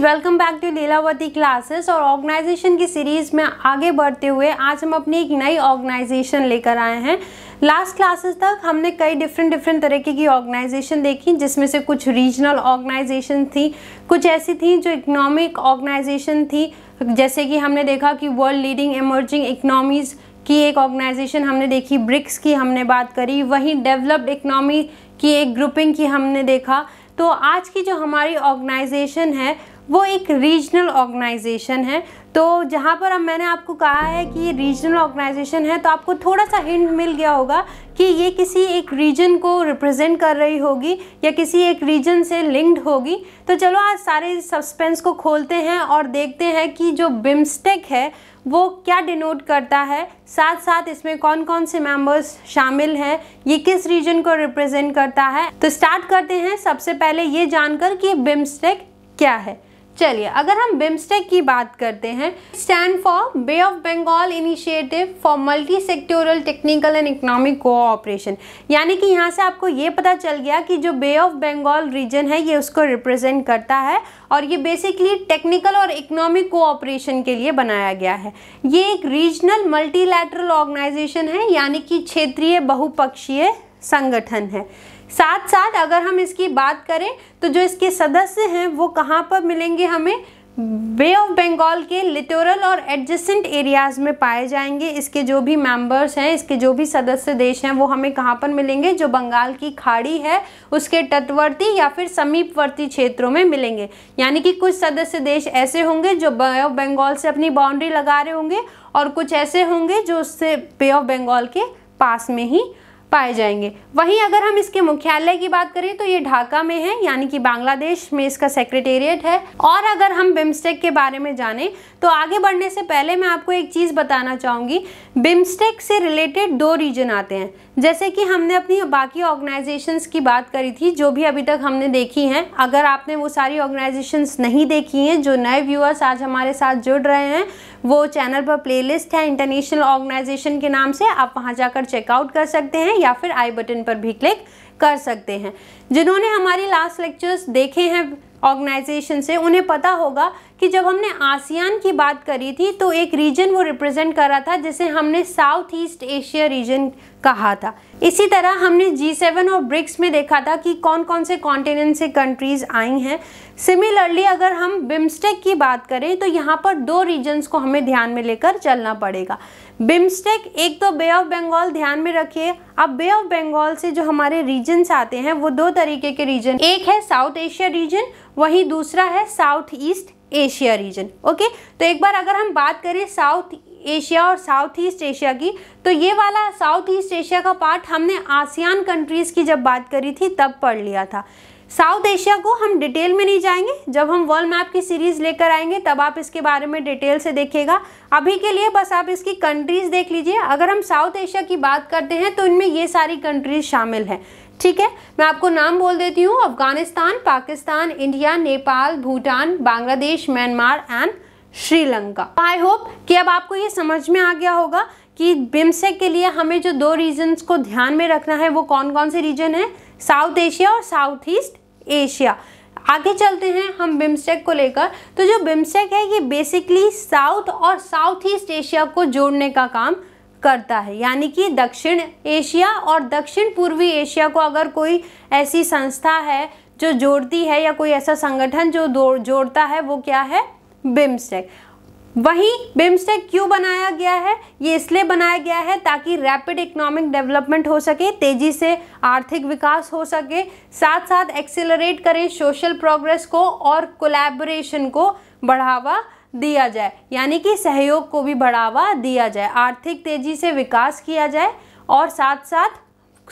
welcome back to Lilavati classes और organization की series में आगे बढ़ते हुए आज हम अपनी एक नई ऑर्गेनाइजेशन लेकर आए हैं लास्ट क्लासेस तक हमने कई डिफरेंट डिफरेंट तरीके की ऑर्गेनाइजेशन देखी जिसमें से कुछ रीजनल ऑर्गेनाइजेशन थी कुछ ऐसी थी जो इकोनॉमिक ऑर्गेनाइजेशन थी जैसे कि हमने देखा कि वर्ल्ड लीडिंग एमर्जिंग इकनॉमीज़ की एक ऑर्गेनाइजेशन हमने देखी ब्रिक्स की हमने बात करी वहीं डेवलप्ड इकनॉमी की एक ग्रुपिंग की हमने देखा तो आज की जो हमारी ऑर्गेनाइजेशन है वो एक रीजनल ऑर्गेनाइजेशन है तो जहाँ पर अब मैंने आपको कहा है कि ये रीजनल ऑर्गेनाइजेशन है तो आपको थोड़ा सा हिंट मिल गया होगा कि ये किसी एक रीजन को रिप्रेजेंट कर रही होगी या किसी एक रीजन से लिंक्ड होगी तो चलो आज सारे सस्पेंस को खोलते हैं और देखते हैं कि जो बिम्स्टेक है वो क्या डिनोट करता है साथ साथ इसमें कौन कौन से मेंबर्स शामिल हैं ये किस रीजन को रिप्रेजेंट करता है तो स्टार्ट करते हैं सबसे पहले ये जानकर कि बिम्स्टेक क्या है चलिए अगर हम बिम्स्टेक की बात करते हैं stand for bay of Bengal initiative for multi sectoral technical and economic cooperation यानी कि यहाँ से आपको ये पता चल गया कि जो बे ऑफ बंगाल रीजन है ये उसको रिप्रेजेंट करता है और ये बेसिकली टेक्निकल और इकोनॉमिक कोऑपरेशन के लिए बनाया गया है ये एक रीजनल मल्टीलैटरल ऑर्गेनाइजेशन है यानी कि क्षेत्रीय बहुपक्षीय संगठन है साथ साथ अगर हम इसकी बात करें तो जो इसके सदस्य हैं वो कहाँ पर मिलेंगे हमें बे ऑफ बंगाल के लिटोरल और एडजेसेंट एरियाज में पाए जाएंगे इसके जो भी मेंबर्स हैं इसके जो भी सदस्य देश हैं वो हमें कहाँ पर मिलेंगे जो बंगाल की खाड़ी है उसके तटवर्ती या फिर समीपवर्ती क्षेत्रों में मिलेंगे यानी कि कुछ सदस्य देश ऐसे होंगे जो बे ऑफ बंगाल से अपनी बाउंड्री लगा रहे होंगे और कुछ ऐसे होंगे जो उससे बे ऑफ बंगाल के पास में ही पाए जाएंगे वहीं अगर हम इसके मुख्यालय की बात करें तो ये ढाका में है यानी कि बांग्लादेश में इसका सेक्रेटेरिएट है और अगर हम बिम्स्टेक के बारे में जानें तो आगे बढ़ने से पहले मैं आपको एक चीज़ बताना चाहूँगी बिम्स्टेक से रिलेटेड दो रीजन आते हैं जैसे कि हमने अपनी बाकी ऑर्गेनाइजेशंस की बात करी थी जो भी अभी तक हमने देखी हैं अगर आपने वो सारी ऑर्गेनाइजेशंस नहीं देखी हैं जो नए व्यूअर्स आज हमारे साथ जुड़ रहे हैं वो चैनल पर प्लेलिस्ट है इंटरनेशनल ऑर्गेनाइजेशन के नाम से आप वहाँ जाकर चेकआउट कर सकते हैं या फिर आई बटन पर भी क्लिक कर सकते हैं जिन्होंने हमारी लास्ट लेक्चर्स देखे हैं ऑर्गेनाइजेशन से उन्हें पता होगा कि जब हमने आसियान की बात करी थी तो एक रीजन वो रिप्रेजेंट कर रहा था जिसे हमने साउथ ईस्ट एशिया रीजन कहा था इसी तरह हमने जी सेवन और ब्रिक्स में देखा था कि कौन कौन से कॉन्टिनेंट से कंट्रीज़ आई हैं सिमिलरली अगर हम बिम्स्टेक की बात करें तो यहाँ पर दो रीजन्स को हमें ध्यान में लेकर चलना पड़ेगा बिम्स्टेक एक तो बे ऑफ बंगाल ध्यान में रखिए अब बे ऑफ बंगाल से जो हमारे रीजन्स आते हैं वो दो तरीके के रीजन एक है साउथ एशिया रीजन वहीं दूसरा है south east Asia region okay तो एक बार अगर हम बात करें साउथ एशिया और साउथ ईस्ट एशिया की तो ये वाला साउथ ईस्ट एशिया का पार्ट हमने आसियान कंट्रीज़ की जब बात करी थी तब पढ़ लिया था साउथ एशिया को हम डिटेल में नहीं जाएंगे जब हम वर्ल्ड मैप की सीरीज लेकर आएंगे तब आप इसके बारे में डिटेल से देखिएगा अभी के लिए बस आप इसकी कंट्रीज देख लीजिए अगर हम साउथ एशिया की बात करते हैं तो इनमें ये सारी कंट्रीज शामिल हैं ठीक है मैं आपको नाम बोल देती हूँ Afghanistan Pakistan India Nepal Bhutan Bangladesh Myanmar and Sri Lanka I hope कि अब आपको ये समझ में आ गया होगा कि बिम्सेक के लिए हमें जो दो रीजन्स को ध्यान में रखना है वो कौन कौन से रीजन है साउथ एशिया और साउथ ईस्ट एशिया आगे चलते हैं हम बिम्स्टेक को लेकर तो जो बिम्स्टेक है ये बेसिकली साउथ और साउथ ईस्ट एशिया को जोड़ने का काम करता है यानी कि दक्षिण एशिया और दक्षिण पूर्वी एशिया को अगर कोई ऐसी संस्था है जो जोड़ती है या कोई ऐसा संगठन जो जोड़ता है वो क्या है बिम्स्टेक वहीं बिम्स्टेक क्यों बनाया गया है ये इसलिए बनाया गया है ताकि रैपिड इकोनॉमिक डेवलपमेंट हो सके तेज़ी से आर्थिक विकास हो सके साथ साथ एक्सेलरेट करें सोशल प्रोग्रेस को और कोलैबोरेशन को बढ़ावा दिया जाए यानी कि सहयोग को भी बढ़ावा दिया जाए आर्थिक तेज़ी से विकास किया जाए और साथ साथ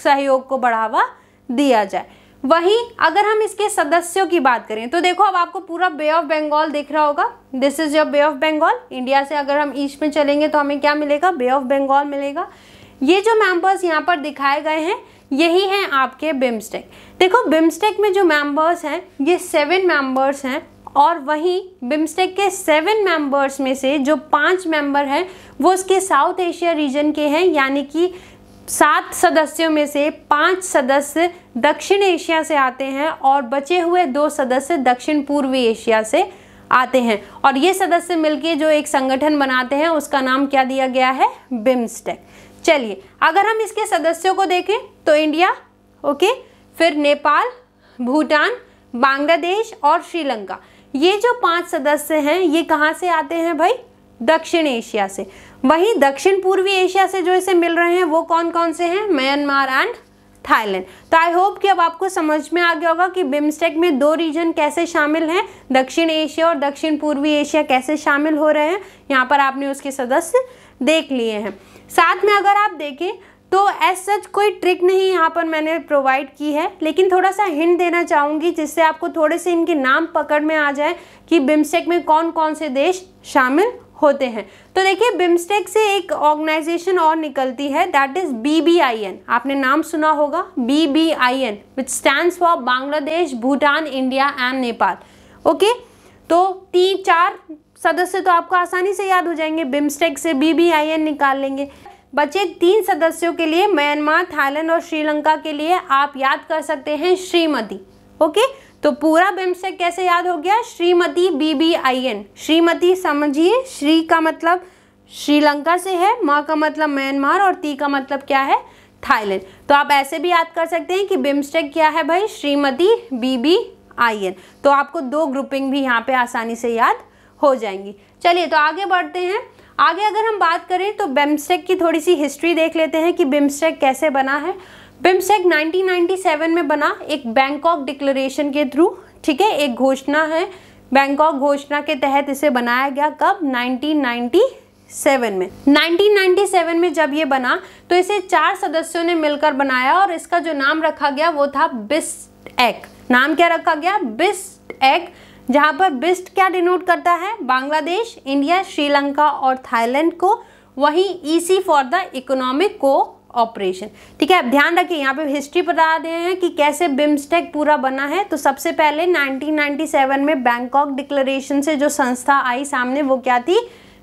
सहयोग को बढ़ावा दिया जाए वहीं अगर हम इसके सदस्यों की बात करें तो देखो अब आपको पूरा बे ऑफ बंगाल दिख रहा होगा this is your bay of Bengal India से अगर हम ईस्ट में चलेंगे तो हमें क्या मिलेगा बे ऑफ बंगाल मिलेगा ये जो मेंबर्स यहाँ पर दिखाए गए हैं यही हैं आपके बिम्स्टेक देखो बिम्स्टेक में जो मेंबर्स हैं ये सेवन मेंबर्स हैं और वहीं बिम्स्टेक के सेवन मेंबर्स में से जो पांच मेंबर हैं वो उसके साउथ एशिया रीजन के हैं यानी कि सात सदस्यों में से पांच सदस्य दक्षिण एशिया से आते हैं और बचे हुए दो सदस्य दक्षिण पूर्वी एशिया से आते हैं और ये सदस्य मिलके जो एक संगठन बनाते हैं उसका नाम क्या दिया गया है बिम्स्टेक चलिए अगर हम इसके सदस्यों को देखें तो इंडिया ओके फिर नेपाल भूटान बांग्लादेश और श्रीलंका ये जो पांच सदस्य हैं ये कहाँ से आते हैं भाई दक्षिण एशिया से वहीं दक्षिण पूर्वी एशिया से जो इसे मिल रहे हैं वो कौन कौन से हैं म्यांमार एंड थाईलैंड तो आई होप कि अब आपको समझ में आ गया होगा कि बिम्स्टेक में दो रीजन कैसे शामिल हैं दक्षिण एशिया और दक्षिण पूर्वी एशिया कैसे शामिल हो रहे हैं यहाँ पर आपने उसके सदस्य देख लिए हैं साथ में अगर आप देखें तो एज सच कोई ट्रिक नहीं यहाँ पर मैंने प्रोवाइड की है लेकिन थोड़ा सा हिंट देना चाहूँगी जिससे आपको थोड़े से इनके नाम पकड़ में आ जाए कि बिम्स्टेक में कौन कौन से देश शामिल होते हैं तो देखिए बिम्स्टेक से एक ऑर्गेनाइजेशन और निकलती है दैट इज बीबीआईएन आपने नाम सुना होगा BBIN which stand for Bangladesh Bhutan India and Nepal okay तो तीन चार सदस्य तो आपको आसानी से याद हो जाएंगे बिम्स्टेक से बीबीआईएन निकाल लेंगे बचे तीन सदस्यों के लिए म्यांमार थाईलैंड और श्रीलंका के लिए आप याद कर सकते हैं श्रीमती ओके तो पूरा बिम्सटेक कैसे याद हो गया Shrimati B B I N Shrimati समझिए श्री का मतलब श्रीलंका से है माँ का मतलब म्यांमार और ती का मतलब क्या है थाईलैंड तो आप ऐसे भी याद कर सकते हैं कि बिम्स्टेक क्या है भाई Shrimati B B I N तो आपको दो ग्रुपिंग भी यहाँ पे आसानी से याद हो जाएंगी चलिए तो आगे बढ़ते हैं आगे अगर हम बात करें तो बिम्स्टेक की थोड़ी सी हिस्ट्री देख लेते हैं कि बिम्स्टेक कैसे बना है बिम्सटेक 1997 में बना एक बैंकॉक डिक्लेरेशन के थ्रू ठीक है एक घोषणा है बैंकॉक घोषणा के तहत इसे बनाया गया कब 1997 में 1997 में जब ये बना तो इसे चार सदस्यों ने मिलकर बनाया और इसका जो नाम रखा गया वो था बिस्ट एक नाम क्या रखा गया बिस्ट एक जहाँ पर बिस्ट क्या डिनोट करता है बांग्लादेश इंडिया श्रीलंका और थाईलैंड को वहीं EC for the economic cooperation ठीक है अब ध्यान रखिए यहाँ पे हिस्ट्री बता रहे हैं कि कैसे बिम्स्टेक पूरा बना है तो सबसे पहले 1997 में बैंकॉक डिक्लेरेशन से जो संस्था आई सामने वो क्या थी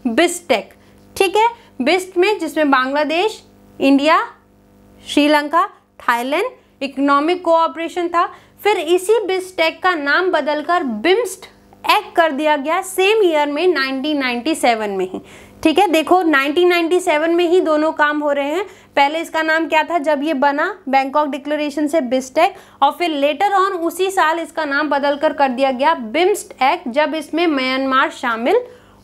बिस्टेक ठीक है बिस्ट में जिसमें Bangladesh India Sri Lanka Thailand economic cooperation था फिर इसी बिस्टेक का नाम बदलकर बिम्स्ट एक्ट कर दिया गया सेम ईयर में 1997 में ही ठीक है देखो 1997 में ही दोनों काम हो रहे हैं पहले इसका नाम क्या था जब ये बना बैंकॉक डिक्लेरेशन से बिस्टेक और फिर लेटर ऑन उसी साल इसका नाम बदलकर कर दिया गया बिम्स्ट एक्ट जब इसमें म्यांमार शामिल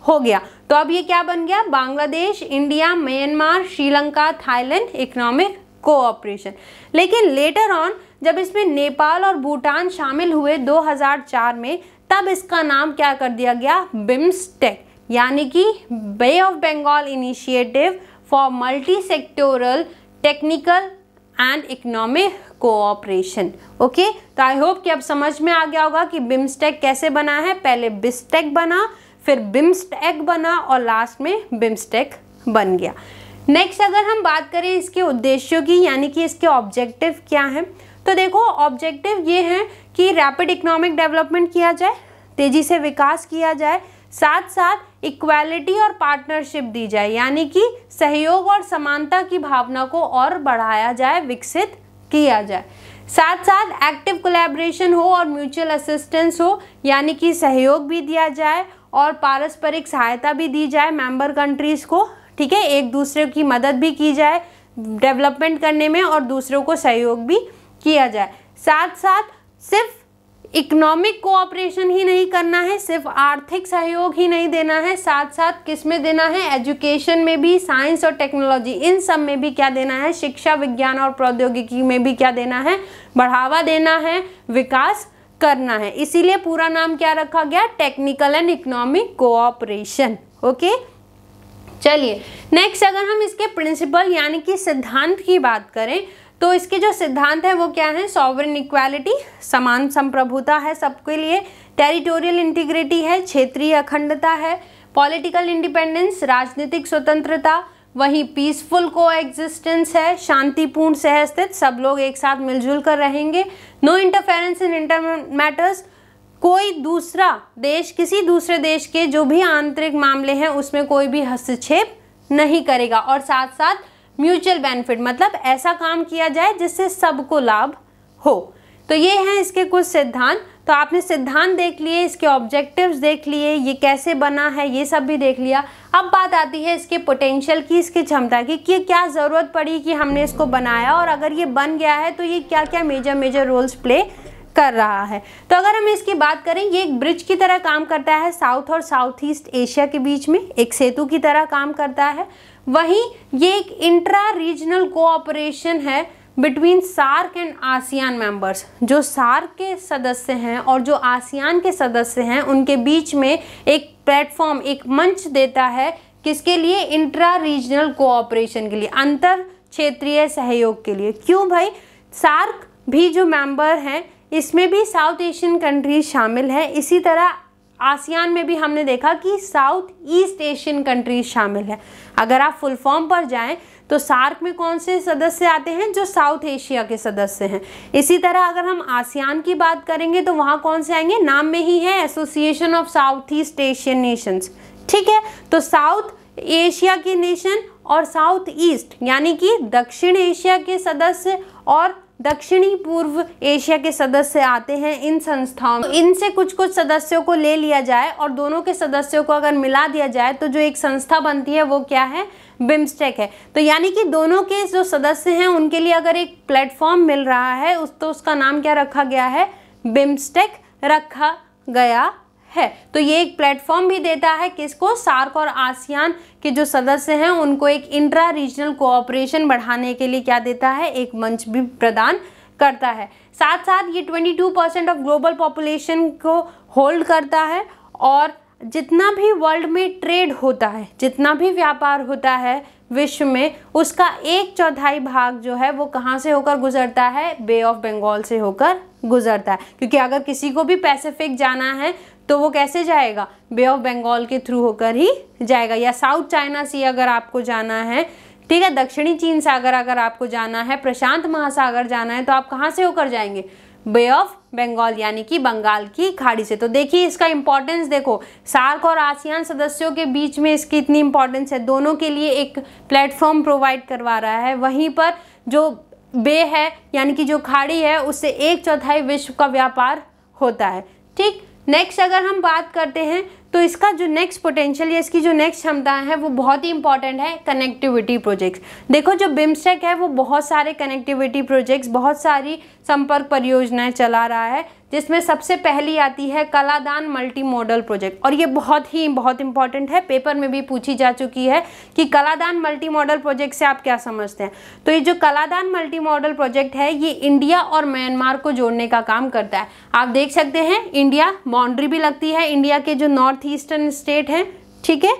हो गया तो अब ये क्या बन गया Bangladesh India Myanmar Sri Lanka Thailand economic cooperation लेकिन लेटर ऑन जब इसमें नेपाल और भूटान शामिल हुए 2004 में तब इसका नाम क्या कर दिया गया बिम्स्टेक यानी कि bay of Bengal initiative for multi sectoral technical and economic cooperation okay तो आई होप कि अब समझ में आ गया होगा कि बिम्स्टेक कैसे बना है पहले बिस्टेक बना फिर बिम्स्टेक बना और लास्ट में बिम्स्टेक बन गया नेक्स्ट अगर हम बात करें इसके उद्देश्यों की यानी कि इसके ऑब्जेक्टिव क्या हैं तो देखो ऑब्जेक्टिव ये है कि रैपिड इकोनॉमिक डेवलपमेंट किया जाए तेज़ी से विकास किया जाए साथ साथ इक्वालिटी और पार्टनरशिप दी जाए यानी कि सहयोग और समानता की भावना को और बढ़ाया जाए विकसित किया जाए साथ साथ एक्टिव कोलेब्रेशन हो और म्यूचुअल असिस्टेंस हो यानी कि सहयोग भी दिया जाए और पारस्परिक सहायता भी दी जाए मेंबर कंट्रीज़ को ठीक है एक दूसरे की मदद भी की जाए डेवलपमेंट करने में और दूसरों को सहयोग भी किया जाए साथ साथ सिर्फ इकोनॉमिक कोऑपरेशन ही नहीं करना है सिर्फ आर्थिक सहयोग ही नहीं देना है साथ साथ किस में देना है एजुकेशन में भी साइंस और टेक्नोलॉजी इन सब में भी क्या देना है शिक्षा विज्ञान और प्रौद्योगिकी में भी क्या देना है बढ़ावा देना है विकास करना है इसीलिए पूरा नाम क्या रखा गया technical and economic cooperation okay चलिए नेक्स्ट अगर हम इसके प्रिंसिपल यानी कि सिद्धांत की बात करें तो इसके जो सिद्धांत हैं वो क्या हैं सॉवरन इक्वालिटी समान संप्रभुता है सबके लिए टेरिटोरियल इंटीग्रिटी है क्षेत्रीय अखंडता है पॉलिटिकल इंडिपेंडेंस राजनीतिक स्वतंत्रता वहीं पीसफुल को एग्जिस्टेंस है शांतिपूर्ण सहस्तित्व स्थित सब लोग एक साथ मिलजुल कर रहेंगे no interference in inter matters कोई दूसरा देश किसी दूसरे देश के जो भी आंतरिक मामले हैं उसमें कोई भी हस्तक्षेप नहीं करेगा और साथ साथ म्यूचुअल बेनिफिट मतलब ऐसा काम किया जाए जिससे सबको लाभ हो तो ये हैं इसके कुछ सिद्धांत तो आपने सिद्धांत देख लिए इसके ऑब्जेक्टिव्स देख लिए ये कैसे बना है ये सब भी देख लिया अब बात आती है इसके पोटेंशियल की इसकी क्षमता की कि क्या ज़रूरत पड़ी कि हमने इसको बनाया और अगर ये बन गया है तो ये क्या क्या मेजर मेजर रोल्स प्ले कर रहा है तो अगर हम इसकी बात करें ये एक ब्रिज की तरह काम करता है साउथ और साउथ ईस्ट एशिया के बीच में एक सेतु की तरह काम करता है वहीं ये एक इंट्रा रीजनल कोऑपरेशन है between SAARC and ASEAN members जो सार्क के सदस्य हैं और जो आसियान के सदस्य हैं उनके बीच में एक प्लेटफॉर्म एक मंच देता है किसके लिए इंट्रा रीजनल कोऑपरेशन के लिए अंतर क्षेत्रीय सहयोग के लिए क्यों भाई सार्क भी जो मेंबर हैं इसमें भी साउथ एशियन कंट्रीज शामिल हैं इसी तरह आसियान में भी हमने देखा कि साउथ ईस्ट एशियन कंट्रीज शामिल है अगर आप फुल फॉर्म पर जाएं तो सार्क में कौन से सदस्य आते हैं जो साउथ एशिया के सदस्य हैं इसी तरह अगर हम आसियान की बात करेंगे तो वहाँ कौन से आएंगे नाम में ही है association of south east Asian nations ठीक है तो साउथ एशिया के नेशन और साउथ ईस्ट यानी कि दक्षिण एशिया के सदस्य और दक्षिणी पूर्व एशिया के सदस्य आते हैं इन संस्थाओं में तो इनसे कुछ कुछ सदस्यों को ले लिया जाए और दोनों के सदस्यों को अगर मिला दिया जाए तो जो एक संस्था बनती है वो क्या है बिम्स्टेक है तो यानी कि दोनों के जो सदस्य हैं उनके लिए अगर एक प्लेटफॉर्म मिल रहा है उस तो उसका नाम क्या रखा गया है बिम्स्टेक रखा गया है तो ये एक प्लेटफॉर्म भी देता है किसको सार्क और आसियान के जो सदस्य हैं उनको एक इंट्रा रीजनल कोऑपरेशन बढ़ाने के लिए क्या देता है एक मंच भी प्रदान करता है साथ साथ ये 22 परसेंट ऑफ ग्लोबल पॉपुलेशन को होल्ड करता है और जितना भी वर्ल्ड में ट्रेड होता है जितना भी व्यापार होता है विश्व में उसका एक चौथाई भाग जो है वो कहाँ से होकर गुजरता है बे ऑफ बंगाल से होकर गुजरता है क्योंकि अगर किसी को भी पैसिफिक जाना है तो वो कैसे जाएगा बे ऑफ बंगाल के थ्रू होकर ही जाएगा या साउथ चाइना सी अगर आपको जाना है ठीक है दक्षिणी चीन सागर अगर आपको जाना है प्रशांत महासागर जाना है तो आप कहाँ से होकर जाएंगे बे ऑफ बंगाल यानी कि बंगाल की खाड़ी से तो देखिए इसका इंपॉर्टेंस देखो सार्क और आसियान सदस्यों के बीच में इसकी इतनी इंपॉर्टेंस है दोनों के लिए एक प्लेटफॉर्म प्रोवाइड करवा रहा है वहीं पर जो बे है यानी कि जो खाड़ी है उससे एक चौथाई विश्व का व्यापार होता है ठीक नेक्स्ट अगर हम बात करते हैं तो इसका जो नेक्स्ट पोटेंशियल या इसकी जो नेक्स्ट क्षमता है वो बहुत ही इंपॉर्टेंट है कनेक्टिविटी प्रोजेक्ट्स देखो जो बिम्स्टेक है वो बहुत सारे कनेक्टिविटी प्रोजेक्ट्स बहुत सारी संपर्क परियोजनाएं चला रहा है जिसमें सबसे पहली आती है कलादान मल्टी मॉडल प्रोजेक्ट और ये बहुत ही बहुत इंपॉर्टेंट है पेपर में भी पूछी जा चुकी है कि कलादान मल्टी मॉडल प्रोजेक्ट से आप क्या समझते हैं तो ये जो कलादान मल्टी मॉडल प्रोजेक्ट है ये इंडिया और म्यांमार को जोड़ने का काम करता है आप देख सकते हैं इंडिया बाउंड्री भी लगती है इंडिया के जो नॉर्थ ईस्टर्न स्टेट हैं ठीक है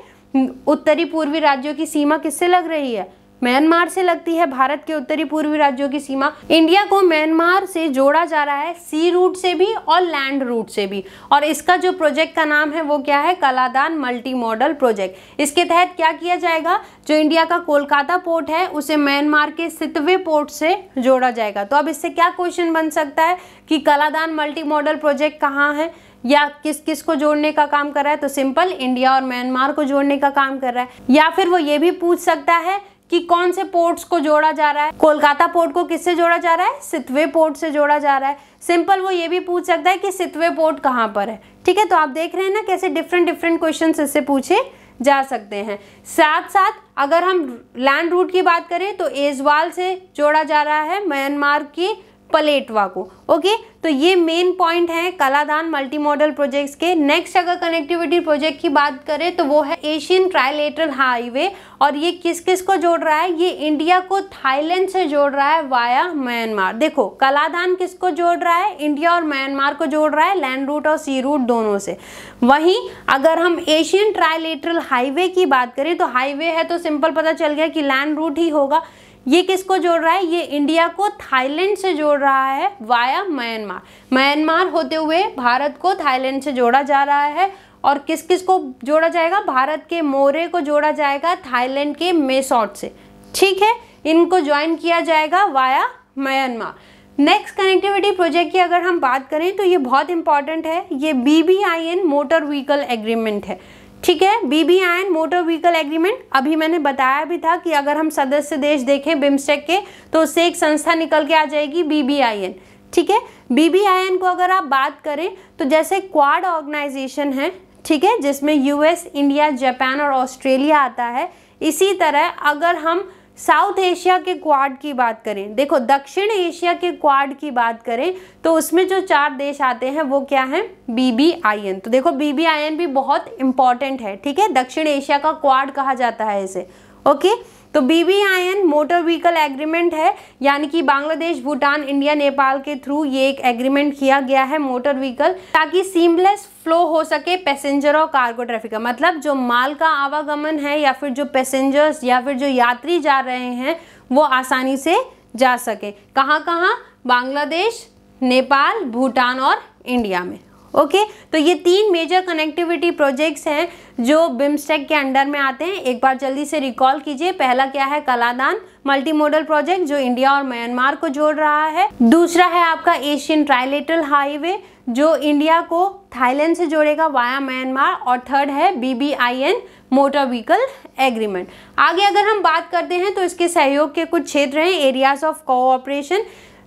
उत्तरी पूर्वी राज्यों की सीमा किससे लग रही है म्यांमार से लगती है भारत के उत्तरी पूर्वी राज्यों की सीमा इंडिया को म्यांमार से जोड़ा जा रहा है सी रूट से भी और लैंड रूट से भी और इसका जो प्रोजेक्ट का नाम है वो क्या है कलादान मल्टी मॉडल प्रोजेक्ट इसके तहत क्या किया जाएगा जो इंडिया का कोलकाता पोर्ट है उसे म्यांमार के सितवे पोर्ट से जोड़ा जाएगा तो अब इससे क्या क्वेश्चन बन सकता है कि कलादान मल्टी मॉडल प्रोजेक्ट कहाँ है या किस किस को जोड़ने का काम कर रहा है तो सिंपल इंडिया और म्यांमार को जोड़ने का काम कर रहा है या फिर वो ये भी पूछ सकता है कि कौन से पोर्ट्स को जोड़ा जा रहा है कोलकाता पोर्ट को किससे जोड़ा जा रहा है सितवे पोर्ट से जोड़ा जा रहा है सिंपल वो ये भी पूछ सकता है कि सितवे पोर्ट कहाँ पर है ठीक है तो आप देख रहे हैं ना कैसे डिफरेंट डिफरेंट क्वेश्चन इससे पूछे जा सकते हैं साथ साथ अगर हम लैंड रूट की बात करें तो एजवाल से जोड़ा जा रहा है म्यांमार की पलेटवा को ओके तो ये मेन पॉइंट है कलादान मल्टी मॉडल प्रोजेक्ट के नेक्स्ट अगर कनेक्टिविटी प्रोजेक्ट की बात करें तो वो है एशियन ट्राइलेटरल हाईवे और ये किस किस को जोड़ रहा है ये इंडिया को थाईलैंड से जोड़ रहा है वाया म्यांमार देखो कलादान किसको जोड़ रहा है इंडिया और म्यांमार को जोड़ रहा है लैंड रूट और सी रूट दोनों से वहीं अगर हम एशियन ट्राइलेटरल हाईवे की बात करें तो हाईवे है तो सिंपल पता चल गया कि लैंड रूट ही होगा ये किसको जोड़ रहा है ये इंडिया को थाईलैंड से जोड़ रहा है वाया म्यांमार म्यांमार होते हुए भारत को थाईलैंड से जोड़ा जा रहा है और किस किस को जोड़ा जाएगा भारत के मोरे को जोड़ा जाएगा थाईलैंड के मेसॉट से ठीक है इनको ज्वाइन किया जाएगा via Myanmar next connectivity project की अगर हम बात करें तो ये बहुत इंपॉर्टेंट है ये बी मोटर व्हीकल एग्रीमेंट है ठीक है B B I N motor vehicle agreement अभी मैंने बताया भी था कि अगर हम सदस्य देश देखें बिम्स्टेक के तो उससे एक संस्था निकल के आ जाएगी बीबी आयन ठीक है बीबी आयन को अगर आप बात करें तो जैसे क्वाड ऑर्गेनाइजेशन है ठीक है जिसमें यूएस इंडिया जापान और ऑस्ट्रेलिया आता है इसी तरह अगर हम साउथ एशिया के क्वाड की बात करें देखो दक्षिण एशिया के क्वाड की बात करें तो उसमें जो चार देश आते हैं वो क्या है बीबीआईएन तो देखो बीबीआईएन भी बहुत इंपॉर्टेंट है ठीक है दक्षिण एशिया का क्वाड कहा जाता है इसे ओके तो बीबीआईएन मोटर व्हीकल एग्रीमेंट है यानी कि बांग्लादेश भूटान इंडिया नेपाल के थ्रू ये एक एग्रीमेंट किया गया है मोटर व्हीकल ताकि सीमलेस फ्लो हो सके पैसेंजर और कार्गो ट्रैफिक का मतलब जो माल का आवागमन है या फिर जो पैसेंजर्स या फिर जो यात्री जा रहे हैं वो आसानी से जा सके कहाँ कहाँ बांग्लादेश नेपाल भूटान और इंडिया में ओके तो ये तीन मेजर कनेक्टिविटी प्रोजेक्ट्स हैं जो बिम्स्टेक के अंडर में आते हैं एक बार जल्दी से रिकॉल कीजिए पहला क्या है कलादान मल्टी मॉडल प्रोजेक्ट जो इंडिया और म्यांमार को जोड़ रहा है दूसरा है आपका एशियन ट्राइलेटल हाईवे जो इंडिया को थाईलैंड से जोड़ेगा वाया म्यांमार और थर्ड है बीबीआईएन मोटर व्हीकल एग्रीमेंट आगे अगर हम बात करते हैं तो इसके सहयोग के कुछ क्षेत्र हैं एरियाज ऑफ कोऑपरेशन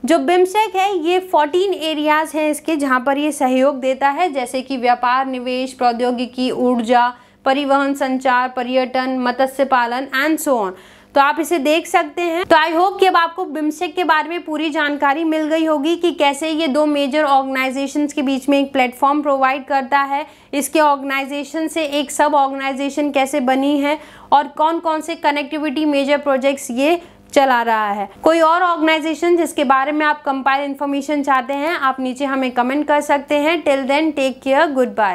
जो बिम्सेक है ये 14 एरियाज हैं इसके जहाँ पर ये सहयोग देता है जैसे कि व्यापार निवेश प्रौद्योगिकी ऊर्जा परिवहन संचार पर्यटन मत्स्य पालन एंड सो ऑन तो आप इसे देख सकते हैं तो आई होप कि अब आपको बिम्सेक के बारे में पूरी जानकारी मिल गई होगी कि कैसे ये दो मेजर ऑर्गेनाइजेशंस के बीच में एक प्लेटफॉर्म प्रोवाइड करता है इसके ऑर्गेनाइजेशन से एक सब ऑर्गेनाइजेशन कैसे बनी है और कौन कौन से कनेक्टिविटी मेजर प्रोजेक्ट्स ये चला रहा है कोई और ऑर्गेनाइजेशन जिसके बारे में आप कंपाइल इन्फॉर्मेशन चाहते हैं आप नीचे हमें कमेंट कर सकते हैं till then take care good bye